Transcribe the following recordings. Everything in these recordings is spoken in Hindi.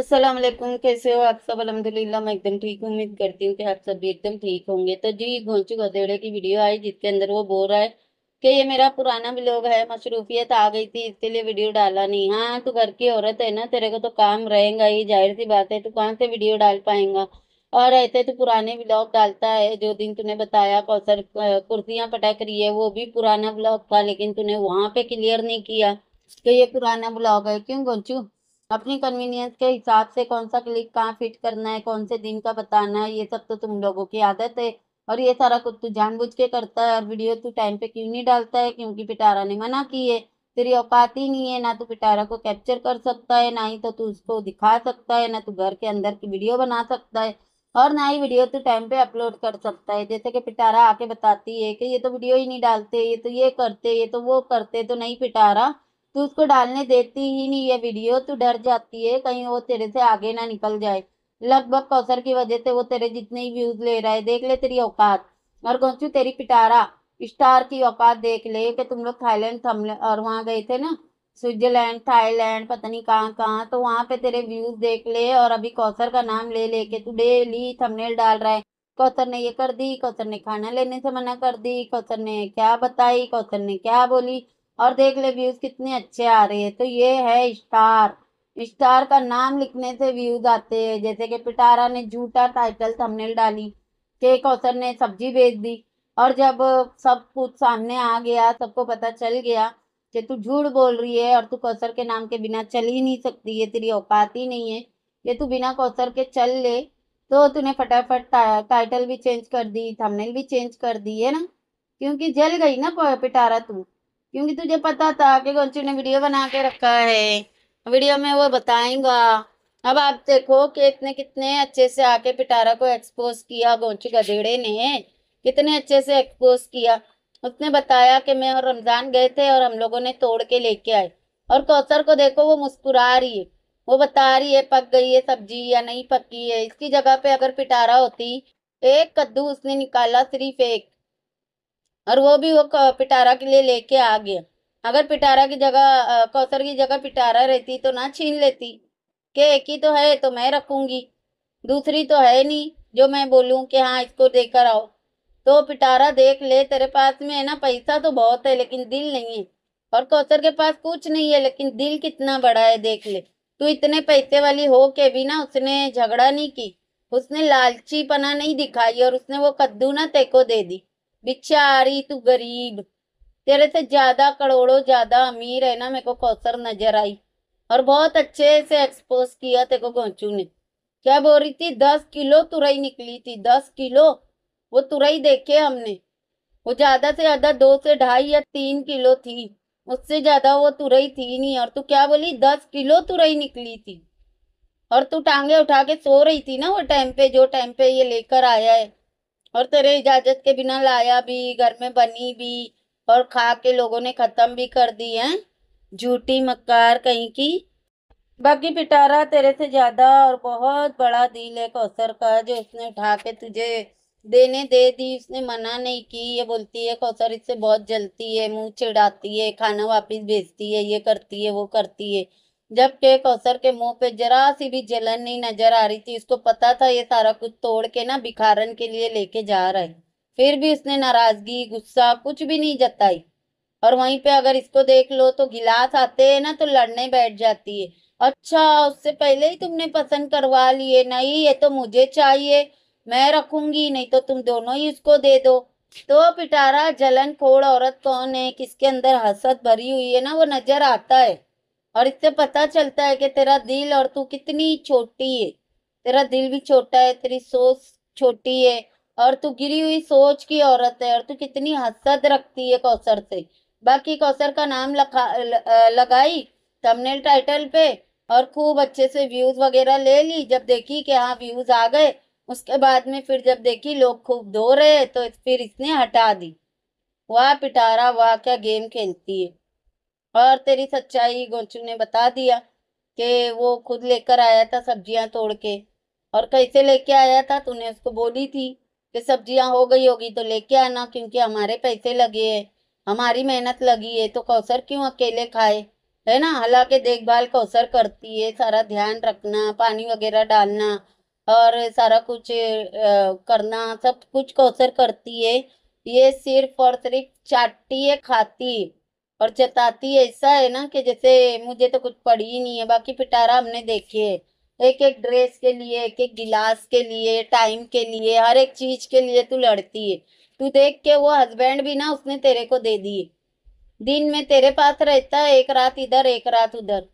अस्सलाम वालेकुम कैसे हो आप सब अलहमदिल्ला मैं एकदम ठीक हूँ उम्मीद करती हूँ कि आप सब भी एकदम ठीक होंगे तो जी घोंचू गधेड़े की वीडियो आई जिसके अंदर वो बोल रहा है कि ये मेरा पुराना ब्लॉग है मशरूफियत आ गई थी इसके लिए वीडियो डाला नहीं हाँ तू घर की औरत है ना तेरे को तो काम रहेगा ही जाहिर सी बात है तू कहाँ से वीडियो डाल पाएगा और ऐसे तो पुराने ब्लॉग डालता है जो दिन तूने बताया कौसर कुर्सियाँ पटक रही है वो भी पुराना ब्लॉग था लेकिन तूने वहाँ पे क्लियर नहीं किया कि ये पुराना ब्लॉग है क्यों गोचू अपनी कन्वीनियंस के हिसाब से कौन सा क्लिक कहाँ फिट करना है कौन से दिन का बताना है ये सब तो तुम लोगों की आदत है और ये सारा कुछ तू जानबूझ के करता है और वीडियो तू टाइम पे क्यों नहीं डालता है क्योंकि पिटारा ने मना की है तेरी औकात ही नहीं है ना तू पिटारा को कैप्चर कर सकता है ना ही तो तू उसको दिखा सकता है ना तू घर के अंदर की वीडियो बना सकता है और ना ही वीडियो तू टाइम पे अपलोड कर सकता है जैसे कि पिटारा आके बताती है कि ये तो वीडियो ही नहीं डालते ये तो ये करते ये तो वो करते तो नहीं पिटारा तू उसको डालने देती ही नहीं है वीडियो तू डर जाती है कहीं वो तेरे से आगे ना निकल जाए लगभग कौसर की वजह से वो तेरे जितने ही व्यूज ले रहा है देख ले तेरी औकात और गोचू तेरी पिटारा स्टार की औकात देख ले कि तुम लोग थाईलैंड और वहाँ गए थे ना स्विट्जरलैंड थाईलैंड पता नहीं कहाँ कहाँ तो वहाँ पे तेरे व्यूज देख ले और अभी कौसर का नाम ले लेके तू डेली थंबनेल डाल रहा है कौसर ने ये कर दी कौसर ने खाना लेने से मना कर दी कौसर ने क्या बताई कौसर ने क्या बोली और देख ले व्यूज कितने अच्छे आ रहे हैं तो ये है स्टार स्टार का नाम लिखने से व्यूज आते हैं जैसे कि पिटारा ने झूठा टाइटल थंबनेल डाली के कौशल ने सब्जी बेच दी और जब सब कुछ सामने आ गया सबको पता चल गया कि तू झूठ बोल रही है और तू कौशल के नाम के बिना चल ही नहीं सकती ये तेरी औकात ही नहीं है ये तू बिना कौशल के चल ले तो तूने फटाफट टाइटल भी चेंज कर दी थंबनेल भी चेंज कर दी है ना क्योंकि जल गई ना पिटारा तू क्योंकि तुझे पता था कि गौचू ने वीडियो बना के रखा है वीडियो में वो बताएंगा अब आप देखो कि इतने कितने अच्छे से आके पिटारा को एक्सपोज किया गोंचू गधेड़े ने कितने अच्छे से एक्सपोज किया उसने बताया कि मैं और रमज़ान गए थे और हम लोगों ने तोड़ के लेके आए और कौसर को देखो वो मुस्कुरा रही है वो बता रही है पक गई है सब्जी या नहीं पकी है इसकी जगह पे अगर पिटारा होती एक कद्दू उसने निकाला सिर्फ एक और वो भी वो पिटारा के लिए लेके आ गया अगर पिटारा की जगह कौसर की जगह पिटारा रहती तो ना छीन लेती के एक ही तो है तो मैं रखूँगी दूसरी तो है नहीं जो मैं बोलूँ कि हाँ इसको देकर आओ तो पिटारा देख ले तेरे पास में है ना पैसा तो बहुत है लेकिन दिल नहीं है और कौसर के पास कुछ नहीं है लेकिन दिल कितना बड़ा है देख ले तू इतने पैसे वाली हो के भी ना उसने झगड़ा नहीं की उसने लालची पना नहीं दिखाई और उसने वो कद्दू ना तेको दे दी बिचारी तू गरीब तेरे से ज्यादा करोड़ों ज्यादा अमीर है ना मेरे को कौसर नजर आई और बहुत अच्छे से एक्सपोज किया तेरे को गोचू ने क्या बोल रही थी दस किलो तुरई निकली थी दस किलो वो तुरई देखे हमने वो ज्यादा से ज्यादा दो से ढाई या तीन किलो थी उससे ज्यादा वो तुरई थी नहीं और तू क्या बोली दस किलो तुरई निकली थी और तू टांगे उठा के सो रही थी ना वो टाइम पे जो टाइम पे ये लेकर आया है और तेरे इजाजत के बिना लाया भी घर में बनी भी और खा के लोगों ने ख़त्म भी कर दी है झूठी मक्कार कहीं की बाकी पिटारा तेरे से ज़्यादा और बहुत बड़ा दिल है कौसर का जो उसने उठा के तुझे देने दे दी उसने मना नहीं की ये बोलती है कौसर इससे बहुत जलती है मुंह चिढ़ाती है खाना वापस भेजती है ये करती है वो करती है जब टेक अवसर के मुंह पे जरा सी भी जलन नहीं नजर आ रही थी उसको पता था ये सारा कुछ तोड़ के ना भिखारन के लिए लेके जा रहा है फिर भी उसने नाराजगी गुस्सा कुछ भी नहीं जताई और वहीं पे अगर इसको देख लो तो गिलास आते है ना तो लड़ने बैठ जाती है अच्छा उससे पहले ही तुमने पसंद करवा लिए नहीं ये तो मुझे चाहिए मैं रखूंगी नहीं तो तुम दोनों ही उसको दे दो तो पिटारा जलन खोड़ औरत कौन है किसके अंदर हसत भरी हुई है ना वो नजर आता है और इससे पता चलता है कि तेरा दिल और तू कितनी छोटी है तेरा दिल भी छोटा है तेरी सोच छोटी है और तू गिरी हुई सोच की औरत है और तू कितनी हसद रखती है कौसर से बाकी कौसर का नाम लखा लगाई थंबनेल टाइटल पे और खूब अच्छे से व्यूज वगैरह ले ली जब देखी कि हाँ व्यूज आ गए उसके बाद में फिर जब देखी लोग खूब धो रहे तो फिर इसने हटा दी वाह पिटारा वाह क्या गेम खेलती है और तेरी सच्चाई गोचू ने बता दिया कि वो खुद लेकर आया था सब्जियां तोड़ के और कैसे लेके आया था तूने उसको बोली थी कि सब्जियां हो गई होगी तो लेके आना क्योंकि हमारे पैसे लगे है हमारी मेहनत लगी है तो कौसर क्यों अकेले खाए है ना हालांकि देखभाल कौसर करती है सारा ध्यान रखना पानी वगैरह डालना और सारा कुछ करना सब कुछ कौसर करती है ये सिर्फ और सिर्फ चाटती है खाती और जताती ऐसा है ना कि जैसे मुझे तो कुछ पड़ी ही नहीं है बाकी पिटारा हमने देखी है एक एक ड्रेस के लिए एक एक गिलास के लिए टाइम के लिए हर एक चीज के लिए तू लड़ती है तू देख के वो हस्बैंड भी ना उसने तेरे को दे दिए दिन में तेरे पास रहता है एक रात इधर एक रात उधर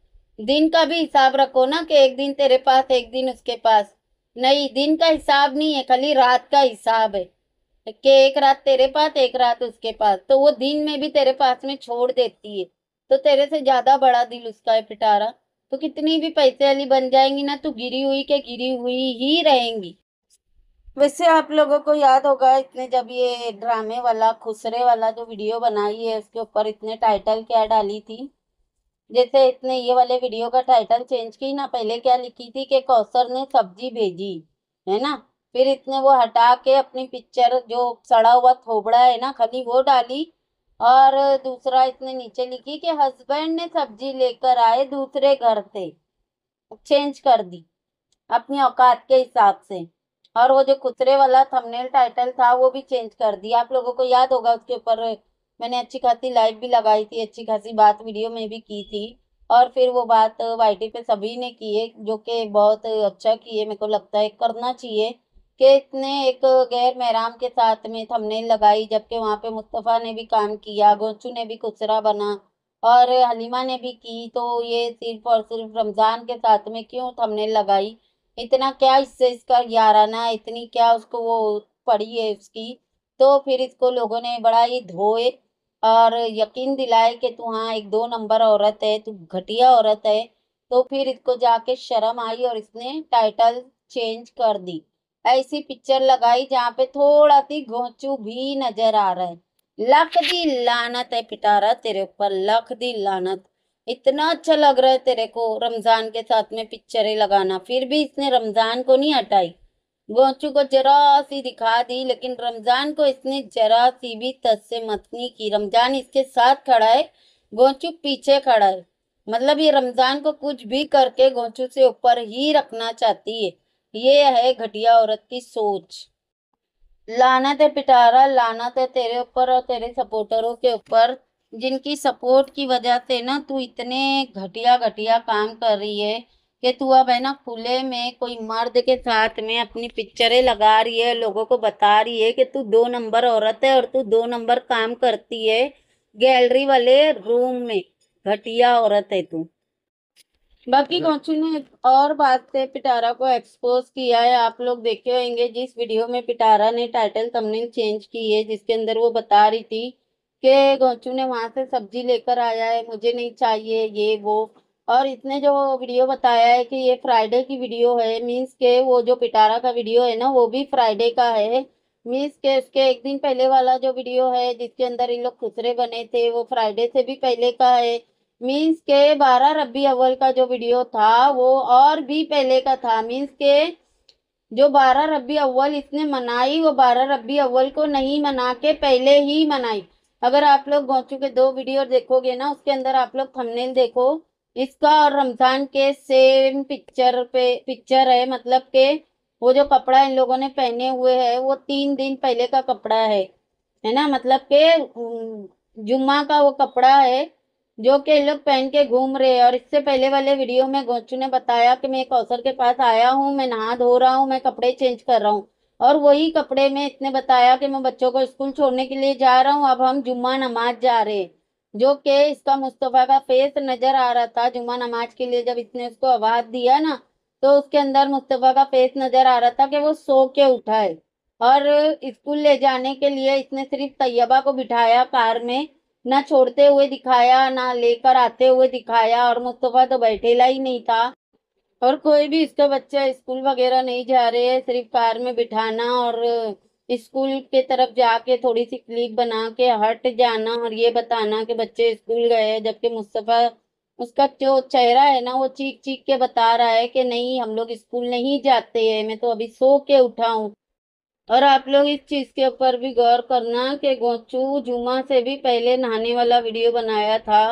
दिन का भी हिसाब रखो ना कि एक दिन तेरे पास एक दिन उसके पास नहीं दिन का हिसाब नहीं है खाली रात का हिसाब है कि एक रात तेरे पास एक रात उसके पास तो वो दिन में भी तेरे पास में छोड़ देती है तो तेरे से ज्यादा बड़ा दिल उसका है पिटारा तो कितनी भी पैसे वाली बन जाएंगी ना तो गिरी हुई के गिरी हुई ही रहेंगी वैसे आप लोगों को याद होगा इसने जब ये ड्रामे वाला खुसरे वाला जो वीडियो बनाई है उसके ऊपर इतने टाइटल क्या डाली थी जैसे इसने ये वाले वीडियो का टाइटल चेंज की ना पहले क्या लिखी थी कि कौसर ने सब्जी भेजी है ना फिर इतने वो हटा के अपनी पिक्चर जो सड़ा हुआ थोबड़ा है ना खली वो डाली और दूसरा इतने नीचे लिखी कि हस्बैंड ने सब्जी लेकर आए दूसरे घर से चेंज कर दी अपनी औकात के हिसाब से और वो जो कुतरे वाला थंबनेल टाइटल था वो भी चेंज कर दिया आप लोगों को याद होगा उसके ऊपर मैंने अच्छी खासी लाइव भी लगाई थी अच्छी खासी बात वीडियो में भी की थी और फिर वो बात वाई पे सभी ने की है जो कि बहुत अच्छा की है मेरे को लगता है करना चाहिए कि इसने एक गैर महराम के साथ में थमने लगाई जबकि वहाँ पे मुस्तफ़ा ने भी काम किया गोचू ने भी कुसरा बना और हलीमा ने भी की तो ये सिर्फ और सिर्फ रमज़ान के साथ में क्यों थमने लगाई इतना क्या इससे इसका याराना इतनी क्या उसको वो पड़ी है उसकी तो फिर इसको लोगों ने बड़ा ही धोए और यकीन दिलाए कि तू हाँ एक दो नंबर औरत है तू घटिया औरत है तो फिर इसको जाके शर्म आई और इसने टाइटल चेंज कर दी ऐसी पिक्चर लगाई जहाँ पे थोड़ा सी घोचू भी नजर आ रहा है लख दी लानत है पिटारा तेरे ऊपर लख दी लानत इतना अच्छा लग रहा है तेरे को रमजान के साथ में पिक्चरें लगाना फिर भी इसने रमजान को नहीं हटाई गोचू को जरा सी दिखा दी लेकिन रमजान को इसने जरा सी भी तस्से मत नहीं की रमजान इसके साथ खड़ा है गोचू पीछे खड़ा है मतलब ये रमजान को कुछ भी करके गोचू से ऊपर ही रखना चाहती है ये है घटिया औरत की सोच लाना थे पिटारा लाना थे तेरे ऊपर और तेरे सपोर्टरों के ऊपर जिनकी सपोर्ट की वजह से ना तू इतने घटिया घटिया काम कर रही है कि तू अब है ना खुले में कोई मर्द के साथ में अपनी पिक्चरें लगा रही है लोगों को बता रही है कि तू दो नंबर औरत है और तू दो नंबर काम करती है गैलरी वाले रूम में घटिया औरत है तू बाकी गौचू ने एक और बात से पिटारा को एक्सपोज किया है आप लोग देखे होंगे जिस वीडियो में पिटारा ने टाइटल तमने चेंज की है जिसके अंदर वो बता रही थी कि गौचू ने वहाँ से सब्जी लेकर आया है मुझे नहीं चाहिए ये वो और इसने जो वीडियो बताया है कि ये फ्राइडे की वीडियो है मीन्स के वो जो पिटारा का वीडियो है ना वो भी फ्राइडे का है मीन्स के उसके एक दिन पहले वाला जो वीडियो है जिसके अंदर इन लोग खुसरे बने थे वो फ्राइडे से भी पहले का है मीन्स के बारह रबी अव्वल का जो वीडियो था वो और भी पहले का था मीन्स के जो बारह रबी अव्वल इसने मनाई वो बारह रबी अव्वल को नहीं मना के पहले ही मनाई अगर आप लोग गौचू के दो वीडियो देखोगे ना उसके अंदर आप लोग थंबनेल देखो इसका और रमजान के सेम पिक्चर पे पिक्चर है मतलब के वो जो कपड़ा इन लोगों ने पहने हुए है वो तीन दिन पहले का कपड़ा है है ना मतलब के जुम्मा का वो कपड़ा है जो कि लोग पहन के घूम रहे हैं और इससे पहले वाले वीडियो में गोचू ने बताया कि मैं एक अवसर के पास आया हूँ मैं नहा धो रहा हूँ मैं कपड़े चेंज कर रहा हूँ और वही कपड़े में इसने बताया कि मैं बच्चों को स्कूल छोड़ने के लिए जा रहा हूँ अब हम जुम्मा नमाज जा रहे हैं जो कि इसका मुस्तफ़ा का फेस नज़र आ रहा था जुम्मा नमाज के लिए जब इसने उसको आवाज़ दिया ना तो उसके अंदर मुस्तफ़ा का फेस नज़र आ रहा था कि वो सो के उठाए और स्कूल ले जाने के लिए इसने सिर्फ तैयबा को बिठाया कार में ना छोड़ते हुए दिखाया ना लेकर आते हुए दिखाया और मुस्तफ़ा तो बैठेला ही नहीं था और कोई भी इसका बच्चा स्कूल वगैरह नहीं जा रहे है सिर्फ कार में बिठाना और स्कूल के तरफ जाके थोड़ी सी क्लिप बना के हट जाना और ये बताना कि बच्चे स्कूल गए हैं जबकि मुस्तफ़ा उसका जो चेहरा है ना वो चीख चीख के बता रहा है कि नहीं हम लोग स्कूल नहीं जाते हैं मैं तो अभी सो के उठा हूँ और आप लोग इस चीज़ के ऊपर भी गौर करना कि गोचू जुमा से भी पहले नहाने वाला वीडियो बनाया था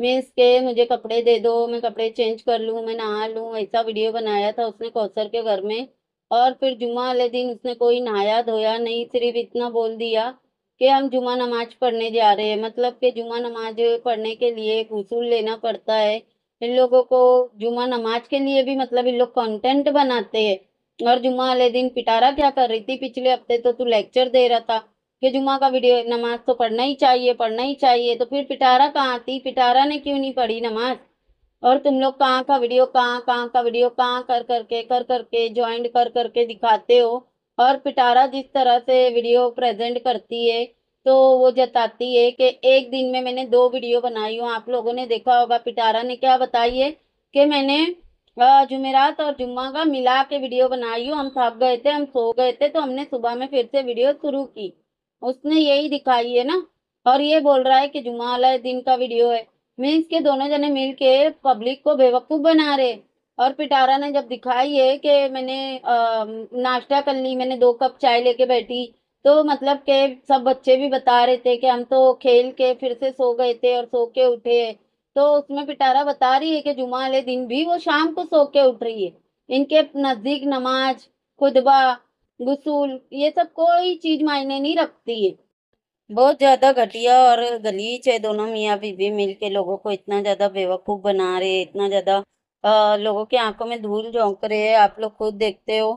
मीन्स के मुझे कपड़े दे दो मैं कपड़े चेंज कर लूँ मैं नहा लूँ ऐसा वीडियो बनाया था उसने कौसर के घर में और फिर जुमा वाले दिन उसने कोई नहाया धोया नहीं सिर्फ इतना बोल दिया कि हम जुमा नमाज पढ़ने जा रहे हैं मतलब कि जुमा नमाज पढ़ने के लिए गसूल लेना पड़ता है इन लोगों को जुमा नमाज के लिए भी मतलब इन लोग कंटेंट बनाते हैं और जुम्मा वाले दिन पिटारा क्या कर रही थी पिछले हफ्ते तो तू लेक्चर दे रहा था कि जुम्मा का वीडियो नमाज तो पढ़ना ही चाहिए पढ़ना ही चाहिए तो फिर पिटारा कहाँ थी पिटारा ने क्यों नहीं पढ़ी नमाज और तुम लोग कहाँ का वीडियो कहाँ कहाँ का वीडियो कहाँ कर करके कर करके ज्वाइंट कर करके दिखाते हो और पिटारा जिस तरह से वीडियो प्रेजेंट करती है तो वो जताती है कि एक दिन में मैंने दो वीडियो बनाई हूँ आप लोगों ने देखा होगा पिटारा ने क्या बताई है कि मैंने जुमेरात और जुम्मा का मिला के वीडियो बनाई हम थक गए थे हम सो गए थे तो हमने सुबह में फिर से वीडियो शुरू की उसने यही दिखाई है ना और ये बोल रहा है कि जुम्मा वाला दिन का वीडियो है मीन्स के दोनों जने मिल के पब्लिक को बेवकूफ़ बना रहे और पिटारा ने जब दिखाई है कि मैंने नाश्ता कर ली मैंने दो कप चाय लेके बैठी तो मतलब के सब बच्चे भी बता रहे थे कि हम तो खेल के फिर से सो गए थे और सो के उठे तो उसमें पिटारा बता रही है कि जुमा वाले दिन भी वो शाम को सो के उठ रही है इनके नज़दीक नमाज खुदबा गसूल ये सब कोई चीज़ मायने नहीं रखती है बहुत ज़्यादा घटिया और गलीच है दोनों मियाँ बीबी मिल के लोगों को इतना ज़्यादा बेवकूफ़ बना रहे इतना ज़्यादा लोगों की आंखों में धूल झोंक रहे हैं आप लोग खुद देखते हो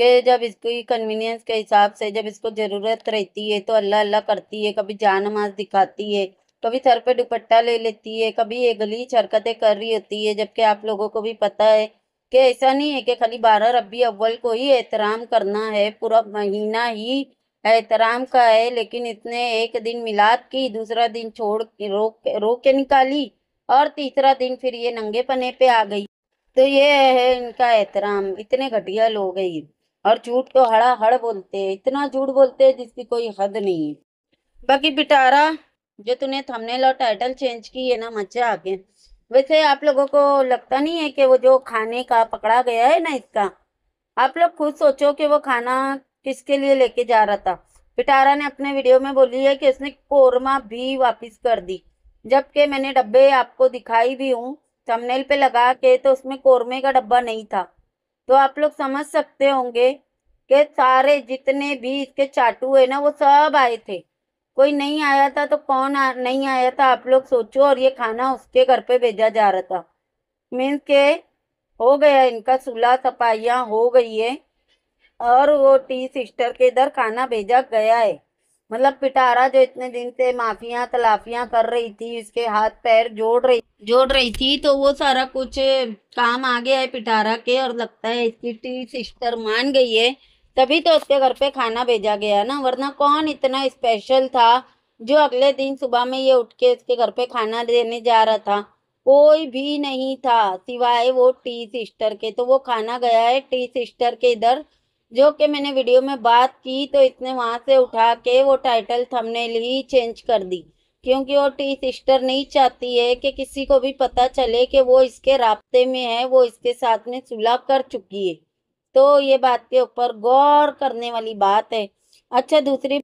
कि जब इसकी कन्वीनियंस के हिसाब से जब इसको ज़रूरत रहती है तो अल्लाह अल्लाह करती है कभी जा नमाज दिखाती है कभी तो सर पे दुपट्टा ले लेती है कभी ये गली हरकतें कर रही होती है जबकि आप लोगों को भी पता है कि ऐसा नहीं है कि खाली बारह रबी अव्वल को ही एहतराम करना है पूरा महीना ही एहतराम का है लेकिन इसने एक दिन मिलाद की दूसरा दिन छोड़ रोक रोक के निकाली और तीसरा दिन फिर ये नंगे पने पे आ गई तो ये है इनका एहतराम इतने घटिया लोग है और झूठ को हड़ा हड़ बोलते हैं इतना झूठ बोलते हैं जिसकी कोई हद नहीं है बाकी पिटारा जो तूने थंबनेल और टाइटल चेंज की है ना मजा आ गया वैसे आप लोगों को लगता नहीं है कि वो जो खाने का पकड़ा गया है ना इसका आप लोग खुद सोचो कि वो खाना किसके लिए लेके जा रहा था पिटारा ने अपने वीडियो में बोली है कि उसने कोरमा भी वापस कर दी जबकि मैंने डब्बे आपको दिखाई भी हूँ थंबनेल पे लगा के तो उसमें कोरमे का डब्बा नहीं था तो आप लोग समझ सकते होंगे कि सारे जितने भी इसके चाटू है ना वो सब आए थे कोई नहीं आया था तो कौन आ, नहीं आया था आप लोग सोचो और ये खाना उसके घर पे भेजा जा रहा था मीन्स के हो गया इनका सुलह सफाइयाँ हो गई है और वो टी सिस्टर के इधर खाना भेजा गया है मतलब पिटारा जो इतने दिन से माफिया तलाफिया कर रही थी उसके हाथ पैर जोड़ रही जोड़ रही थी तो वो सारा कुछ काम आ गया है पिटारा के और लगता है इसकी टी सिस्टर मान गई है तभी तो उसके घर पे खाना भेजा गया ना वरना कौन इतना स्पेशल था जो अगले दिन सुबह में ये उठ के उसके घर पे खाना देने जा रहा था कोई भी नहीं था सिवाय वो टी सिस्टर के तो वो खाना गया है टी सिस्टर के इधर जो कि मैंने वीडियो में बात की तो इसने वहाँ से उठा के वो टाइटल थंबनेल ही चेंज कर दी क्योंकि वो टी सिस्टर नहीं चाहती है कि किसी को भी पता चले कि वो इसके रबते में है वो इसके साथ में सुलह कर चुकी है तो ये बात के ऊपर गौर करने वाली बात है अच्छा दूसरी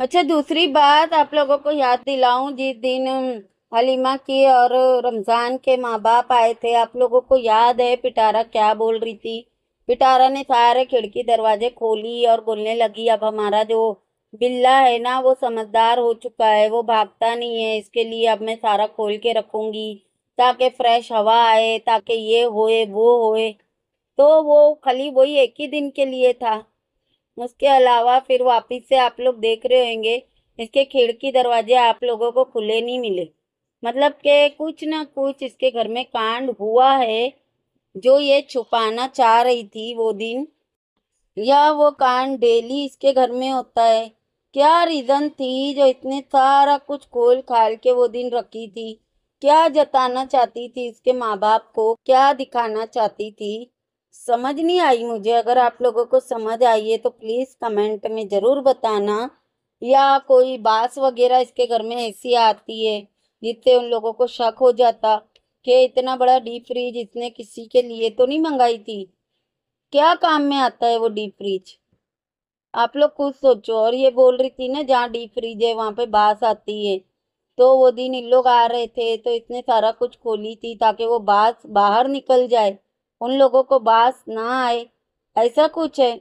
अच्छा दूसरी बात आप लोगों को याद दिलाऊं जिस दिन हलीमा की और रमज़ान के माँ बाप आए थे आप लोगों को याद है पिटारा क्या बोल रही थी पिटारा ने सारे खिड़की दरवाजे खोली और बोलने लगी अब हमारा जो बिल्ला है ना वो समझदार हो चुका है वो भागता नहीं है इसके लिए अब मैं सारा खोल के रखूँगी ताकि फ्रेश हवा आए ताकि ये होए वो होए तो वो खाली वही एक ही दिन के लिए था उसके अलावा फिर वापस से आप लोग देख रहे होंगे इसके खिड़की दरवाजे आप लोगों को खुले नहीं मिले मतलब के कुछ ना कुछ इसके घर में कांड हुआ है जो ये छुपाना चाह रही थी वो दिन या वो कांड डेली इसके घर में होता है क्या रीज़न थी जो इतने सारा कुछ खोल खाल के वो दिन रखी थी क्या जताना चाहती थी इसके माँ बाप को क्या दिखाना चाहती थी समझ नहीं आई मुझे अगर आप लोगों को समझ आई है तो प्लीज़ कमेंट में ज़रूर बताना या कोई बास वगैरह इसके घर में ऐसी आती है जिससे उन लोगों को शक हो जाता कि इतना बड़ा डीप फ्रिज इसने किसी के लिए तो नहीं मंगाई थी क्या काम में आता है वो डीप फ्रिज आप लोग खुद सोचो और ये बोल रही थी ना जहाँ डीप फ्रिज है वहाँ पे बास आती है तो वो दिन इन लोग आ रहे थे तो इसने सारा कुछ खोली थी ताकि वो बास बाहर निकल जाए उन लोगों को बास ना आए ऐसा कुछ है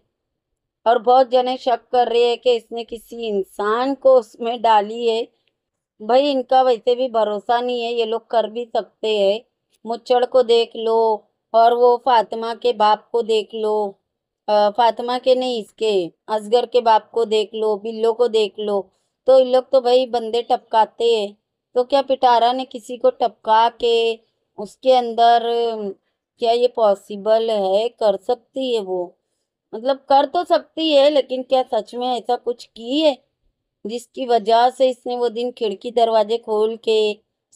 और बहुत जने शक कर रहे हैं कि इसने किसी इंसान को उसमें डाली है भाई इनका वैसे भी भरोसा नहीं है ये लोग कर भी सकते हैं मुच्छड़ को देख लो और वो फातिमा के बाप को देख लो फातिमा के नहीं इसके असगर के बाप को देख लो बिल्लो को देख लो तो इन लोग तो भाई बंदे टपकाते हैं तो क्या पिटारा ने किसी को टपका के उसके अंदर क्या ये पॉसिबल है कर सकती है वो मतलब कर तो सकती है लेकिन क्या सच में ऐसा कुछ की है जिसकी वजह से इसने वो दिन खिड़की दरवाजे खोल के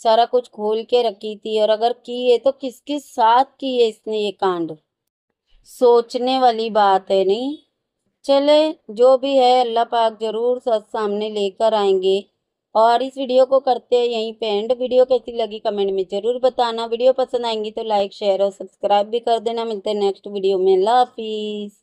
सारा कुछ खोल के रखी थी और अगर की है तो किसके साथ की है इसने ये कांड सोचने वाली बात है नहीं चले जो भी है अल्लाह पाक जरूर सच सामने लेकर आएंगे और इस वीडियो को करते हैं यहीं पे एंड वीडियो कैसी लगी कमेंट में ज़रूर बताना वीडियो पसंद आएंगी तो लाइक शेयर और सब्सक्राइब भी कर देना मिलते हैं नेक्स्ट वीडियो में लाफिज़